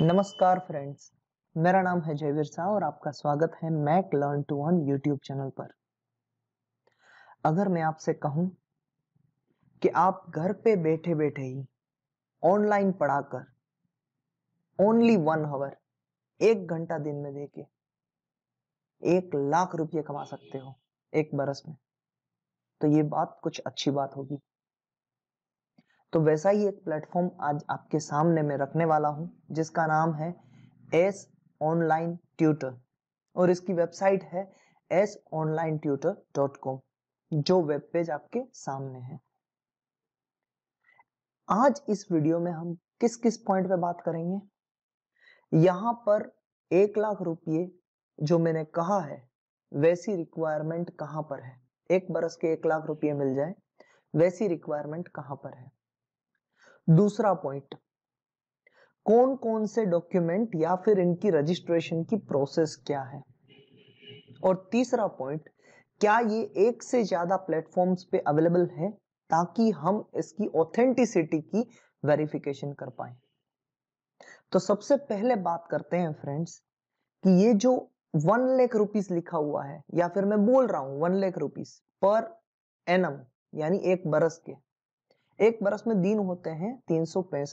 नमस्कार फ्रेंड्स मेरा नाम है जयवीर साह और आपका स्वागत है Mac learn to one YouTube channel पर अगर मैं आपसे कहूं कि आप घर पे बैठे बैठे ही ऑनलाइन पढ़ाकर ओनली वन आवर एक घंटा दिन में देके एक लाख रुपये कमा सकते हो एक बरस में तो ये बात कुछ अच्छी बात होगी तो वैसा ही एक प्लेटफॉर्म आज आपके सामने मैं रखने वाला हूँ जिसका नाम है एस ऑनलाइन ट्यूटर और इसकी वेबसाइट है S online tutor dot com जो वेब पेज आपके सामने है आज इस वीडियो में हम किस किस पॉइंट पे बात करेंगे यहां पर एक लाख रुपये जो मैंने कहा है वैसी रिक्वायरमेंट कहां पर है एक बरस के एक लाख रुपये मिल जाए वैसी रिक्वायरमेंट कहां पर है दूसरा पॉइंट कौन कौन से डॉक्यूमेंट या फिर इनकी रजिस्ट्रेशन की प्रोसेस क्या है और तीसरा पॉइंट क्या ये एक से ज्यादा प्लेटफॉर्म्स पे अवेलेबल है ताकि हम इसकी ऑथेंटिसिटी की वेरिफिकेशन कर पाए तो सबसे पहले बात करते हैं फ्रेंड्स कि ये जो वन लेख रुपीस लिखा हुआ है या फिर मैं बोल रहा हूं वन लेख रुपीस पर एनम यानी एक बरस के एक बरस में दिन होते हैं तीन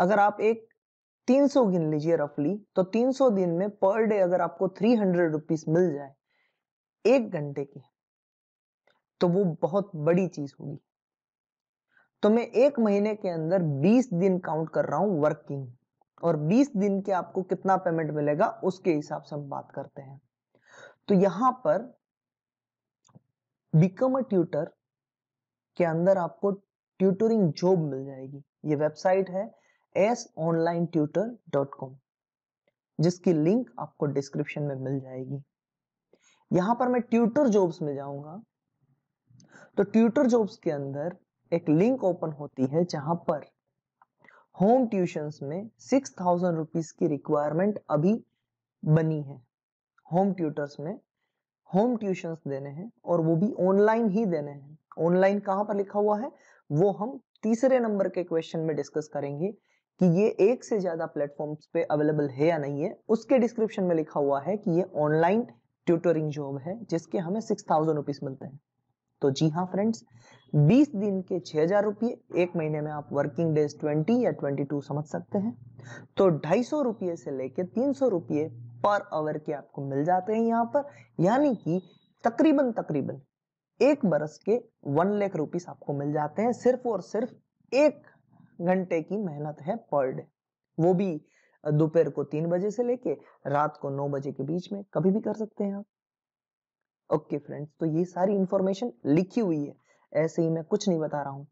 अगर आप एक 300 गिन लीजिए रफली तो 300 दिन में पर डे अगर आपको थ्री हंड्रेड रुपीज मिल जाए एक घंटे की तो वो बहुत बड़ी चीज होगी तो मैं एक महीने के अंदर 20 दिन काउंट कर रहा हूं वर्किंग और 20 दिन के आपको कितना पेमेंट मिलेगा उसके हिसाब से हम बात करते हैं तो यहां पर बिकम अ ट्यूटर के अंदर आपको ट्यूटरिंग जॉब मिल जाएगी ये वेबसाइट है S online tutor dot com जिसकी लिंक आपको डिस्क्रिप्शन में मिल जाएगी यहां पर मैं ट्यूटर जॉब्स में जाऊंगा तो ट्यूटर जॉब्स के अंदर एक लिंक ओपन होती है जहां पर होम ट्यूशन में सिक्स थाउजेंड रुपीज की रिक्वायरमेंट अभी बनी है होम ट्यूटर्स में होम ट्यूशंस देने हैं और वो भी ऑनलाइन ही देने हैं ऑनलाइन कहां पर लिखा हुआ है वो हम तीसरे नंबर के क्वेश्चन में डिस्कस करेंगे कि ये एक से ज्यादा प्लेटफॉर्म्स पे अवेलेबल है या नहीं है उसके डिस्क्रिप्शन में लिखा हुआ है कि ये ऑनलाइन ट्यूटरिंग जॉब है जिसके हमें सिक्स थाउजेंड रुपीज मिलते हैं तो जी हाँ फ्रेंड्स 20 दिन के छह हजार रुपये एक महीने में आप वर्किंग डेज 20 या 22 समझ सकते हैं तो ढाई सौ रुपये से लेकर तीन सौ रुपये पर आवर के आपको मिल जाते हैं यहाँ पर यानी कि तकरीबन तकरीबन एक बरस के वन लाख रुपीस आपको मिल जाते हैं सिर्फ और सिर्फ एक घंटे की मेहनत है पर डे वो भी दोपहर को तीन बजे से लेके रात को नौ बजे के बीच में कभी भी कर सकते हैं आप ओके फ्रेंड्स तो ये सारी इंफॉर्मेशन लिखी हुई है ऐसे ही मैं कुछ नहीं बता रहा हूं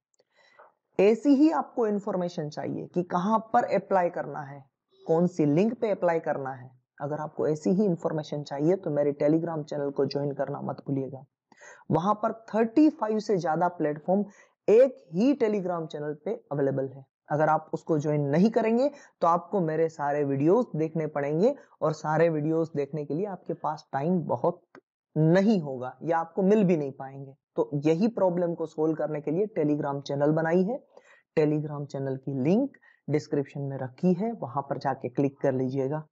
ऐसी ही आपको इंफॉर्मेशन चाहिए कि कहां पर अप्लाई करना है कौन सी लिंक पे अप्लाई करना है अगर आपको ऐसी ही इंफॉर्मेशन चाहिए तो मेरे टेलीग्राम चैनल को ज्वाइन करना मत भूलिएगा वहां पर 35 से ज्यादा प्लेटफॉर्म एक ही टेलीग्राम चैनल पे अवेलेबल है अगर आप उसको ज्वाइन नहीं करेंगे तो आपको मेरे सारे वीडियोस देखने पड़ेंगे और सारे वीडियोस देखने के लिए आपके पास टाइम बहुत नहीं होगा या आपको मिल भी नहीं पाएंगे तो यही प्रॉब्लम को सोल्व करने के लिए टेलीग्राम चैनल बनाई है टेलीग्राम चैनल की लिंक डिस्क्रिप्शन में रखी है वहां पर जाके क्लिक कर लीजिएगा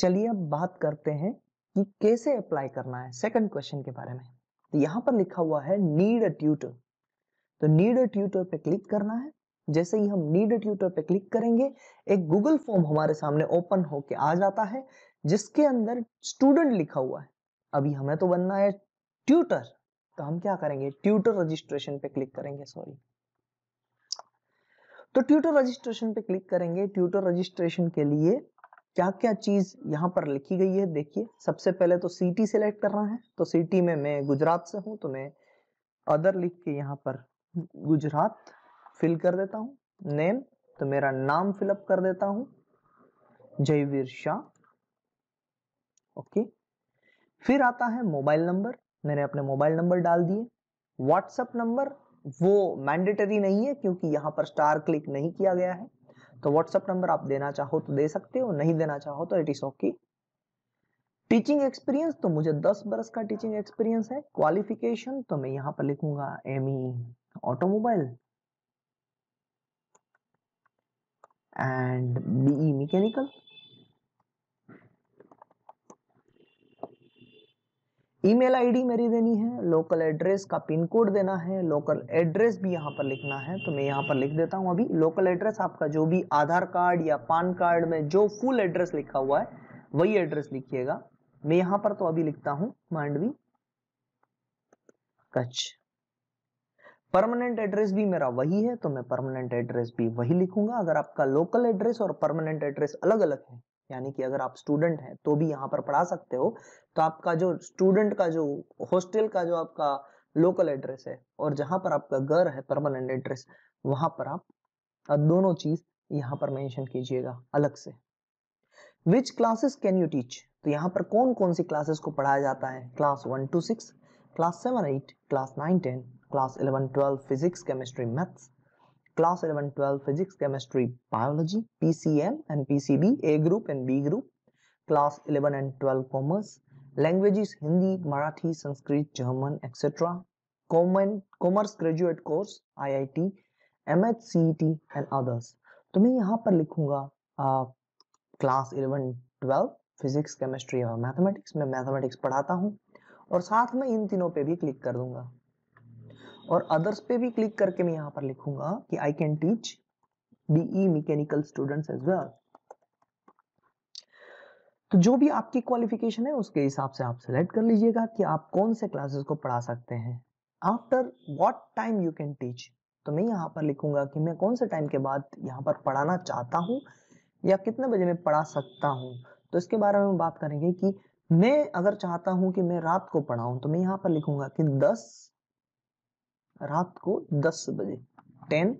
चलिए अब बात करते हैं कि कैसे अप्लाई करना है सेकंड क्वेश्चन के बारे में तो यहां पर लिखा हुआ है नीड अ ट्यूटर तो नीड अ ट्यूटर पे क्लिक करना है जैसे ही हम नीड अ ट्यूटर पे क्लिक करेंगे एक गूगल फॉर्म हमारे सामने ओपन होके आ जाता है जिसके अंदर स्टूडेंट लिखा हुआ है अभी हमें तो बनना है ट्यूटर तो हम क्या करेंगे ट्यूटर रजिस्ट्रेशन पे क्लिक करेंगे सॉरी तो ट्यूटर रजिस्ट्रेशन पे क्लिक करेंगे ट्यूटर रजिस्ट्रेशन के लिए क्या क्या चीज यहाँ पर लिखी गई है देखिए सबसे पहले तो सिटी सिलेक्ट रहा है तो सिटी में मैं गुजरात से हूं तो मैं अदर लिख के यहाँ पर गुजरात फिल कर देता हूँ नेम तो मेरा नाम फिलअप कर देता हूं जयवीर शाह ओके फिर आता है मोबाइल नंबर मैंने अपने मोबाइल नंबर डाल दिए व्हाट्सएप नंबर वो मैंडेटरी नहीं है क्योंकि यहाँ पर स्टार क्लिक नहीं किया गया है तो व्हाट्सअप नंबर आप देना चाहो तो दे सकते हो नहीं देना चाहो तो it is okay teaching experience तो मुझे 10 बरस का टीचिंग एक्सपीरियंस है क्वालिफिकेशन तो मैं यहाँ पर लिखूंगा M E automobile and BE mechanical email ID मेरी देनी है लोकल एड्रेस का पिन कोड देना है लोकल एड्रेस भी यहाँ पर लिखना है तो मैं यहाँ पर लिख देता हूँ अभी लोकल एड्रेस आपका जो भी आधार कार्ड या पान कार्ड में जो फुल एड्रेस लिखा हुआ है वही एड्रेस लिखिएगा मैं यहाँ पर तो अभी लिखता हूँ मांडवी कच्छ परमानेंट एड्रेस भी मेरा वही है तो मैं परमानेंट एड्रेस भी वही लिखूंगा अगर आपका लोकल एड्रेस और परमानेंट एड्रेस अलग अलग है यानी कि अगर आप स्टूडेंट हैं तो भी यहाँ पर पढ़ा सकते हो तो आपका जो स्टूडेंट का जो हॉस्टल का जो आपका लोकल एड्रेस है और जहाँ पर आपका घर है परमानेंट एड्रेस वहां पर आप दोनों चीज यहाँ पर मेंशन कीजिएगा अलग से which classes can you teach तो यहाँ पर कौन कौन सी क्लासेस को पढ़ाया जाता है class one two six class seven eight class nine ten class eleven twelve physics chemistry maths class 11, 12 physics chemistry biology PCM and PCB A group and B group class 11 and 12 commerce languages Hindi Marathi Sanskrit German etcetera common commerce graduate course IIT MHCET and others तो मैं यहां पर लिखूंगा class 11, 12 physics chemistry और mathematics मैं mathematics पढ़ाता हूँ और साथ में इन तीनों पे भी क्लिक कर दूंगा और अदर्स पे भी क्लिक करके मैं यहाँ पर लिखूंगा कि I can teach BE mechanical students as well तो जो भी आपकी क्वालिफिकेशन है उसके हिसाब से आप सिलेक्ट कर लीजिएगा कि आप कौन से क्लासेस को पढ़ा सकते हैं after what time you can teach तो मैं यहाँ पर लिखूंगा कि मैं कौन से टाइम के बाद यहाँ पर पढ़ाना चाहता हूँ या कितने बजे में पढ़ा सकता हूँ तो इसके बारे में बात करेंगे कि मैं अगर चाहता हूँ कि मैं रात को पढ़ाऊँ तो मैं यहाँ पर लिखूंगा कि 10 रात को दस बजे टेन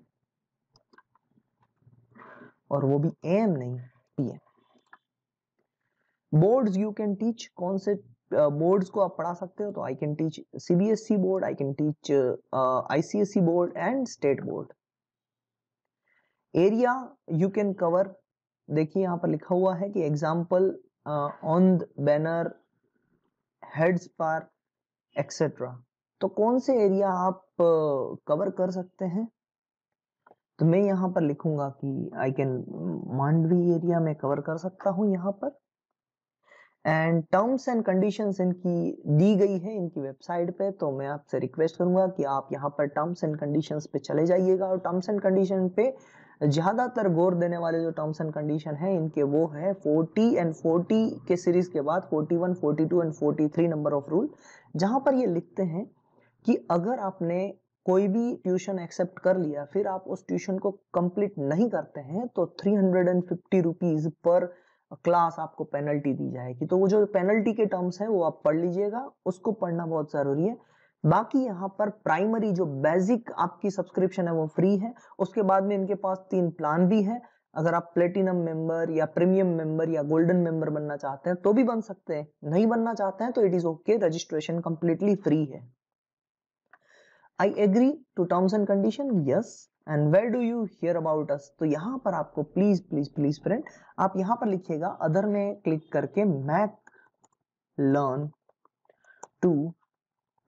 और वो भी एम नहीं PM boards you can teach कौन से बोर्ड्स uh, को आप पढ़ा सकते हो तो I can teach CBSE board I can teach ICSE board and state board area you can cover देखिए यहां पर लिखा हुआ है कि example Aundh Baner Hadapsar etcetera तो कौन से एरिया आप कवर कर सकते हैं तो मैं यहाँ पर लिखूंगा कि आई कैन मांडवी एरिया में कवर कर सकता हूं यहाँ पर एंड टर्म्स एंड कंडीशंस इनकी दी गई है इनकी वेबसाइट पे तो मैं आपसे रिक्वेस्ट करूंगा कि आप यहाँ पर टर्म्स एंड कंडीशंस पे चले जाइएगा और टर्म्स एंड कंडीशन पे ज़्यादातर गौर देने वाले जो टर्म्स एंड कंडीशन है इनके वो है 40 एंड 40 के सीरीज के बाद 41, 42 एंड 43 नंबर ऑफ रूल जहां पर ये लिखते हैं कि अगर आपने कोई भी ट्यूशन एक्सेप्ट कर लिया फिर आप उस ट्यूशन को कंप्लीट नहीं करते हैं तो three hundred and fifty rupees per class आपको पेनल्टी दी जाएगी तो वो जो पेनल्टी के टर्म्स है वो आप पढ़ लीजिएगा उसको पढ़ना बहुत ज़रूरी है बाकी यहाँ पर प्राइमरी जो बेसिक आपकी सब्सक्रिप्शन है वो फ्री है उसके बाद में इनके पास तीन प्लान भी है अगर आप प्लेटिनम मेंबर या प्रीमियम मेंबर या गोल्डन मेंबर बनना चाहते हैं तो भी बन सकते हैं नहीं बनना चाहते हैं तो it is okay registration completely free है I agree to terms and condition yes and where do you hear about us तो यहाँ पर आपको प्लीज प्लीज प्लीज फ्रेंड आप यहाँ पर लिखिएगा अदर में क्लिक करके Mac learn to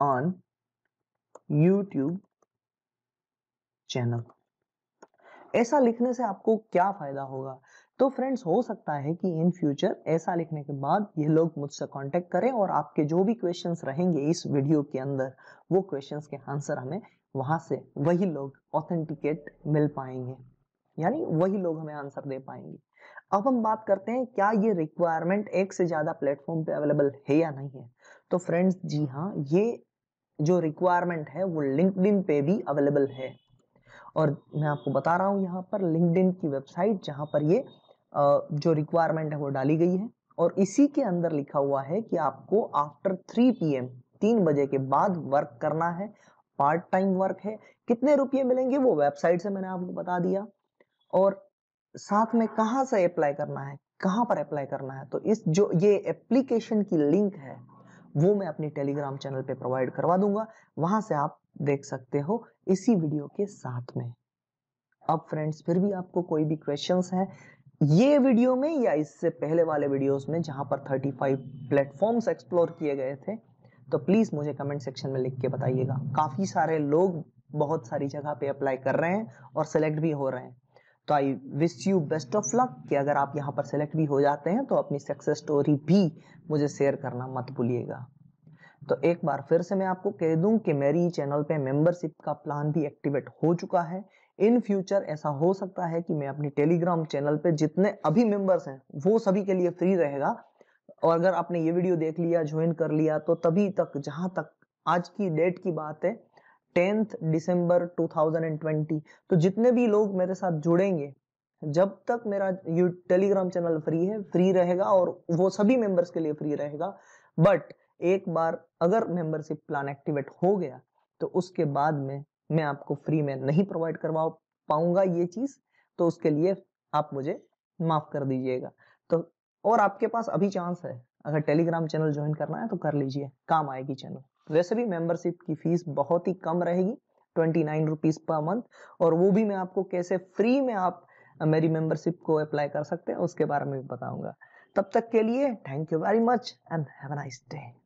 on YouTube channel ऐसा लिखने से आपको क्या फायदा होगा तो फ्रेंड्स हो सकता है कि इन फ्यूचर ऐसा लिखने के बाद ये लोग मुझसे कांटेक्ट करें और आपके जो भी क्वेश्चंस रहेंगे इस वीडियो के अंदर वो क्वेश्चंस के आंसर हमें वहां से वही लोग ऑथेंटिकेट मिल पाएंगे यानी वही लोग हमें आंसर दे पाएंगे अब हम बात करते हैं क्या ये रिक्वायरमेंट एक से ज्यादा प्लेटफॉर्म पे अवेलेबल है या नहीं है तो फ्रेंड्स जी हाँ ये जो रिक्वायरमेंट है वो लिंकड पे भी अवेलेबल है और मैं आपको बता रहा हूँ यहाँ पर लिंकड की वेबसाइट जहां पर ये जो रिक्वायरमेंट है वो डाली गई है और इसी के अंदर लिखा हुआ है कि आपको आफ्टर थ्री पी एम तीन बजे के बाद वर्क करना है पार्ट टाइम वर्क है कितने रुपये मिलेंगे वो वेबसाइट से मैंने आपको बता दिया और साथ में कहाँ से अप्लाई करना है कहाँ पर अप्लाई करना है तो इस जो ये एप्लीकेशन की लिंक है वो मैं अपनी टेलीग्राम चैनल पे प्रोवाइड करवा दूंगा वहां से आप देख सकते हो इसी वीडियो के साथ में अब फ्रेंड्स फिर भी आपको कोई भी क्वेश्चंस हैं ये वीडियो में या इससे पहले वाले वीडियोस में जहां पर 35 प्लेटफॉर्म्स एक्सप्लोर किए गए थे तो प्लीज़ मुझे कमेंट सेक्शन में लिख के बताइएगा काफ़ी सारे लोग बहुत सारी जगह पे अप्लाई कर रहे हैं और सेलेक्ट भी हो रहे हैं तो I wish you best of luck कि अगर आप यहाँ पर सेलेक्ट भी हो जाते हैं तो अपनी सक्सेस स्टोरी भी मुझे शेयर करना मत भूलिएगा तो एक बार फिर से मैं आपको कह दूं कि मेरी चैनल पे मेंबरशिप का प्लान भी एक्टिवेट हो चुका है इन फ्यूचर ऐसा हो सकता है कि मैं अपनी टेलीग्राम चैनल पे जितने अभी मेंबर्स हैं वो सभी के लिए फ्री रहेगा और अगर आपने ये वीडियो देख लिया ज्वाइन कर लिया तो तभी तक जहां तक आज की डेट की बात है टेंथ दिसंबर 2020 तो जितने भी लोग मेरे साथ जुड़ेंगे जब तक मेरा यू टेलीग्राम चैनल फ्री है फ्री रहेगा और वो सभी मेंबर्स के लिए फ्री रहेगा बट एक बार अगर मेंबरशिप प्लान एक्टिवेट हो गया तो उसके बाद में मैं आपको फ्री में नहीं प्रोवाइड करवा पाऊंगा ये चीज तो उसके लिए आप मुझे माफ कर दीजिएगा तो और आपके पास अभी चांस है अगर टेलीग्राम चैनल ज्वाइन करना है तो कर लीजिए काम आएगी चैनल वैसे भी मेंबरशिप की फीस बहुत ही कम रहेगी twenty nine rupees per month और वो भी मैं आपको कैसे फ्री में आप मेरी मेंबरशिप को अप्लाई कर सकते हैं उसके बारे में भी बताऊंगा तब तक के लिए thank you very much and have a nice day